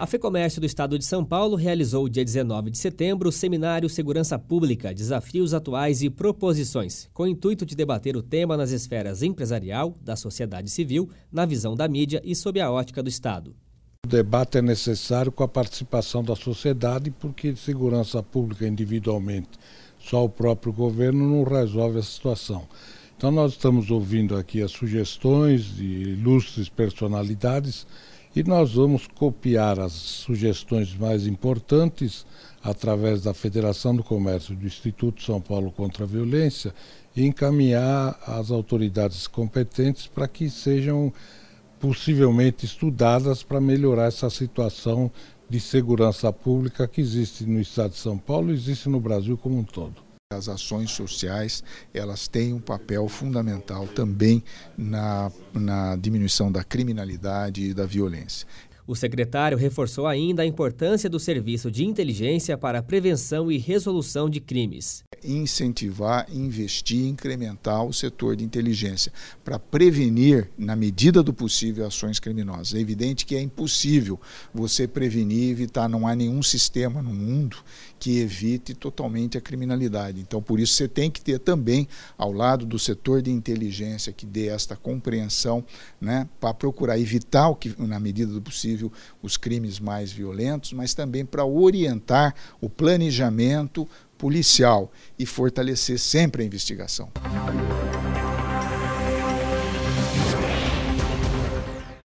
A FEComércio do Estado de São Paulo realizou, dia 19 de setembro, o seminário Segurança Pública, Desafios Atuais e Proposições, com o intuito de debater o tema nas esferas empresarial, da sociedade civil, na visão da mídia e sob a ótica do Estado. O debate é necessário com a participação da sociedade, porque segurança pública individualmente, só o próprio governo não resolve a situação. Então, nós estamos ouvindo aqui as sugestões de ilustres personalidades e nós vamos copiar as sugestões mais importantes através da Federação do Comércio do Instituto São Paulo contra a Violência e encaminhar as autoridades competentes para que sejam possivelmente estudadas para melhorar essa situação de segurança pública que existe no estado de São Paulo e existe no Brasil como um todo. As ações sociais, elas têm um papel fundamental também na, na diminuição da criminalidade e da violência. O secretário reforçou ainda a importância do serviço de inteligência para a prevenção e resolução de crimes incentivar, investir, incrementar o setor de inteligência para prevenir, na medida do possível, ações criminosas. É evidente que é impossível você prevenir e evitar, não há nenhum sistema no mundo que evite totalmente a criminalidade. Então, por isso, você tem que ter também, ao lado do setor de inteligência, que dê esta compreensão né, para procurar evitar, o que, na medida do possível, os crimes mais violentos, mas também para orientar o planejamento policial e fortalecer sempre a investigação.